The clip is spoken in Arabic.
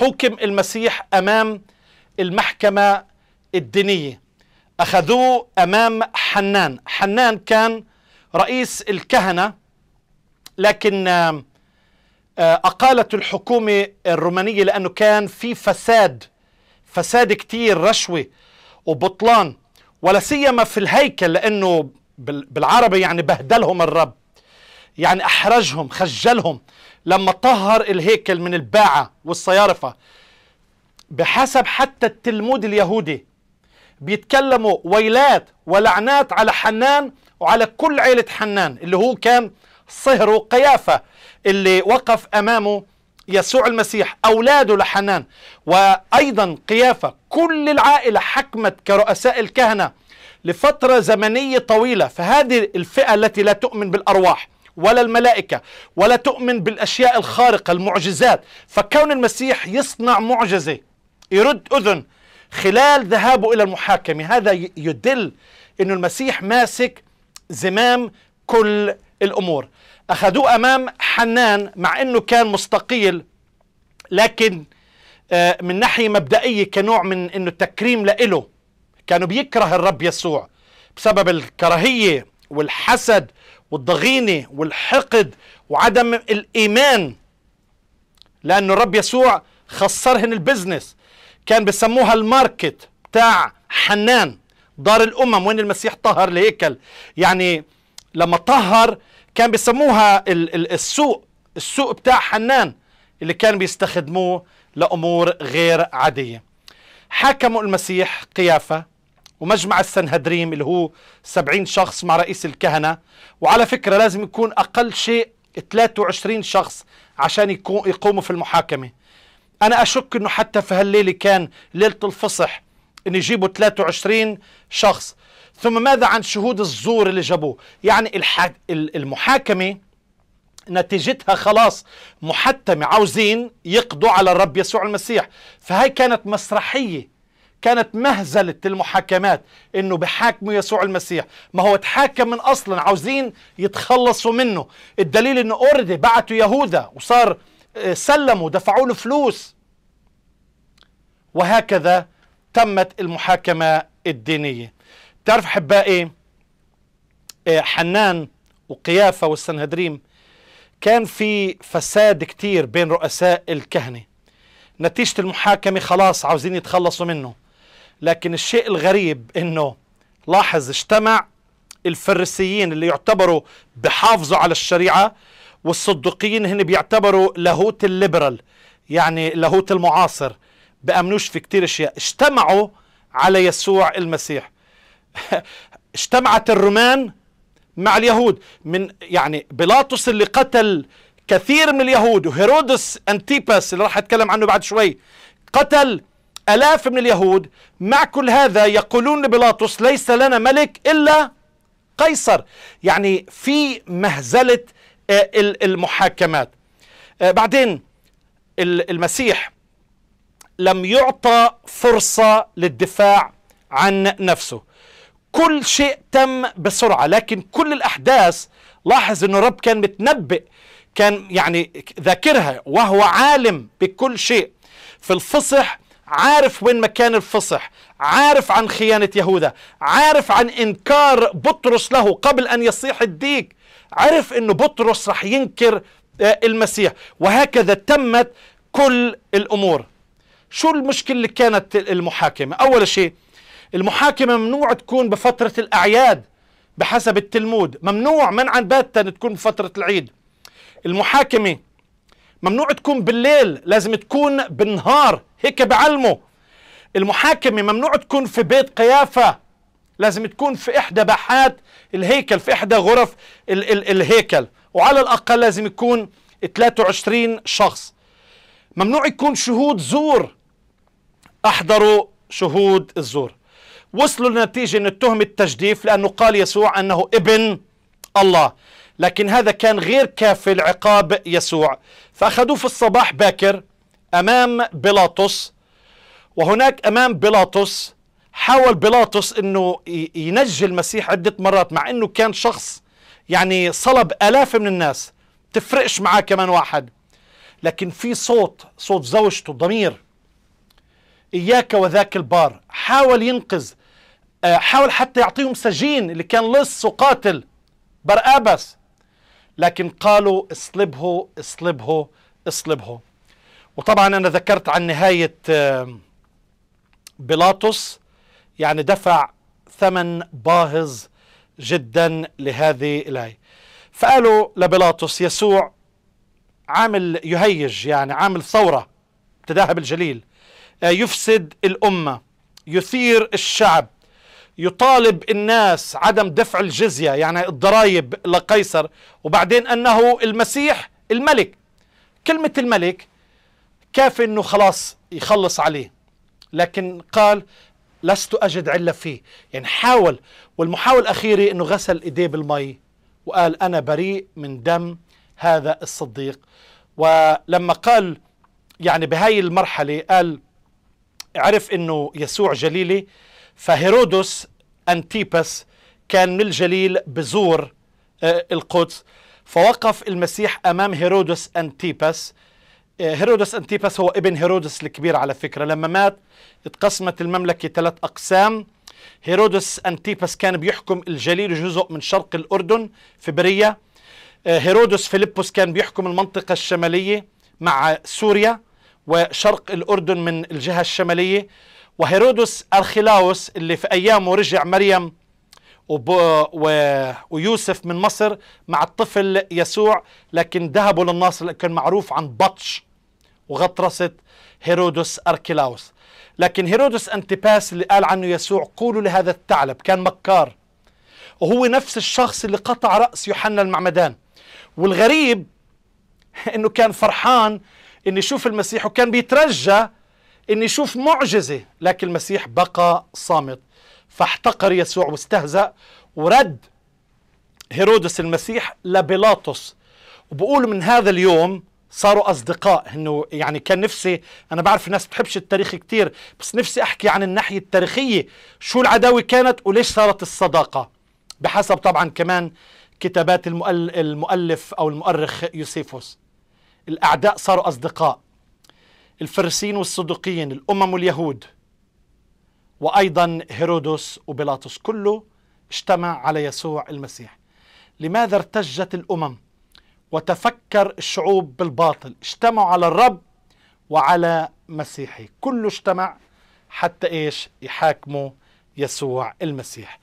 حكم المسيح امام المحكمه الدينيه اخذوه امام حنان حنان كان رئيس الكهنه لكن آه، آه، اقالت الحكومه الرومانيه لانه كان في فساد فساد كتير رشوه وبطلان ولا سيما في الهيكل لانه بالعربي يعني بهدلهم الرب يعني احرجهم خجلهم لما طهر الهيكل من الباعة والصيارفة بحسب حتى التلمود اليهودي بيتكلموا ويلات ولعنات على حنان وعلى كل عيلة حنان اللي هو كان صهره قيافة اللي وقف أمامه يسوع المسيح أولاده لحنان وأيضا قيافة كل العائلة حكمت كرؤساء الكهنة لفترة زمنية طويلة فهذه الفئة التي لا تؤمن بالأرواح ولا الملائكة ولا تؤمن بالأشياء الخارقة المعجزات فكون المسيح يصنع معجزة يرد أذن خلال ذهابه إلى المحاكمة هذا يدل أن المسيح ماسك زمام كل الأمور أخذوه أمام حنان مع أنه كان مستقيل لكن آه، من ناحية مبدئية كنوع من أنه تكريم لإله كانوا بيكره الرب يسوع بسبب الكراهية والحسد والضغينة والحقد وعدم الإيمان لأنه الرب يسوع خسرهن البزنس كان بسموها الماركت بتاع حنان دار الأمم وين المسيح طهر الهيكل يعني لما طهر كان بسموها السوق السوق بتاع حنان اللي كان بيستخدموه لأمور غير عادية حكموا المسيح قيافة ومجمع السنهدريم اللي هو 70 شخص مع رئيس الكهنة وعلى فكرة لازم يكون أقل شيء 23 شخص عشان يقوموا في المحاكمة أنا أشك أنه حتى في هالليلة كان ليلة الفصح أن يجيبوا 23 شخص ثم ماذا عن شهود الزور اللي جابوه يعني المحاكمة نتيجتها خلاص محتمة عاوزين يقضوا على الرب يسوع المسيح فهي كانت مسرحية كانت مهزلة المحاكمات انه بحاكموا يسوع المسيح ما هو اتحاكم من اصلا عاوزين يتخلصوا منه الدليل انه اوريدي بعتوا يهوذا وصار آه، سلموا دفعوا له فلوس وهكذا تمت المحاكمة الدينية تعرف حبائي آه، حنان وقيافة والسنهدريم كان في فساد كتير بين رؤساء الكهنة نتيجة المحاكمة خلاص عاوزين يتخلصوا منه لكن الشيء الغريب انه لاحظ اجتمع الفريسيين اللي يعتبروا بحافظوا على الشريعة والصدقيين هن بيعتبروا لاهوت الليبرال يعني لاهوت المعاصر بأمنوش في كتير اشياء اجتمعوا على يسوع المسيح اجتمعت الرومان مع اليهود من يعني بيلاطس اللي قتل كثير من اليهود وهيرودس انتيباس اللي راح اتكلم عنه بعد شوي قتل ألاف من اليهود مع كل هذا يقولون لبيلاطس ليس لنا ملك إلا قيصر يعني في مهزلة آه، المحاكمات آه، بعدين المسيح لم يعطى فرصة للدفاع عن نفسه كل شيء تم بسرعة لكن كل الأحداث لاحظ أنه الرب كان متنبئ كان يعني ذاكرها وهو عالم بكل شيء في الفصح عارف وين مكان الفصح عارف عن خيانة يهوذا عارف عن إنكار بطرس له قبل أن يصيح الديك عرف أنه بطرس رح ينكر آه، المسيح وهكذا تمت كل الأمور شو المشكلة اللي كانت المحاكمة أول شيء المحاكمة ممنوع تكون بفترة الأعياد بحسب التلمود ممنوع منعا باتا تكون بفترة العيد المحاكمة ممنوع تكون بالليل لازم تكون بالنهار هيك بعلمه المحاكمة ممنوع تكون في بيت قيافة لازم تكون في إحدى باحات الهيكل في إحدى غرف ال ال الهيكل وعلى الأقل لازم يكون 23 شخص ممنوع يكون شهود زور أحضروا شهود الزور وصلوا لنتيجة أن التهم التجديف لأنه قال يسوع أنه ابن الله لكن هذا كان غير كافي لعقاب يسوع فأخذوه في الصباح باكر أمام بيلاطس وهناك أمام بيلاطس حاول بيلاطس أنه ينجي المسيح عدة مرات مع أنه كان شخص يعني صلب آلاف من الناس تفرقش معاه كمان واحد لكن في صوت صوت زوجته ضمير إياك وذاك البار حاول ينقذ آه، حاول حتى يعطيهم سجين اللي كان لص وقاتل برآبس لكن قالوا اصلبه اصلبه اصلبه وطبعا أنا ذكرت عن نهاية آه، بيلاطس يعني دفع ثمن باهظ جدا لهذه الآية فقالوا لبيلاطس يسوع عامل يهيج يعني عامل ثورة ابتداها بالجليل آه، يفسد الأمة يثير الشعب يطالب الناس عدم دفع الجزية يعني الضرائب لقيصر وبعدين أنه المسيح الملك كلمة الملك كافي انه خلاص يخلص عليه لكن قال لست اجد عله فيه يعني حاول والمحاولة الأخيرة أنه غسل إيديه بالمي وقال أنا بريء من دم هذا الصديق ولما قال يعني بهاي المرحلة قال عرف أنه يسوع جليلي فهيرودس أنتيبس كان من الجليل بزور آه، القدس فوقف المسيح أمام هيرودس أنتيبس إيه، هيرودس أنتيباس هو ابن هيرودس الكبير على فكرة لما مات اتقسمت المملكة ثلاث أقسام هيرودس أنتيباس كان بيحكم الجليل جزء من شرق الأردن في برية إيه، هيرودس فيلبس كان بيحكم المنطقة الشمالية مع سوريا وشرق الأردن من الجهة الشمالية وهيرودس أرخيلاوس اللي في أيامه رجع مريم ويوسف من مصر مع الطفل يسوع لكن ذهبوا للناصر كان معروف عن بطش وغطرسة هيرودس أركيلاوس لكن هيرودس أنتيباس اللي قال عنه يسوع قولوا لهذا الثعلب كان مكار وهو نفس الشخص اللي قطع رأس يوحنا المعمدان والغريب انه كان فرحان ان يشوف المسيح وكان بيترجى ان يشوف معجزة لكن المسيح بقى صامت فاحتقر يسوع واستهزأ ورد هيرودس المسيح لبيلاطس وبقول من هذا اليوم صاروا اصدقاء انه يعني كان نفسي انا بعرف الناس بتحبش التاريخ كتير بس نفسي احكي عن الناحيه التاريخيه شو العداوه كانت وليش صارت الصداقه بحسب طبعا كمان كتابات المؤلف او المؤرخ يوسيفوس الاعداء صاروا اصدقاء الفرسين والصدوقيين الامم واليهود وايضا هيرودس وبيلاطس كله اجتمع على يسوع المسيح لماذا ارتجت الامم وتفكر الشعوب بالباطل اجتمعوا على الرب وعلى مسيحي كله اجتمع حتى ايش يحاكموا يسوع المسيح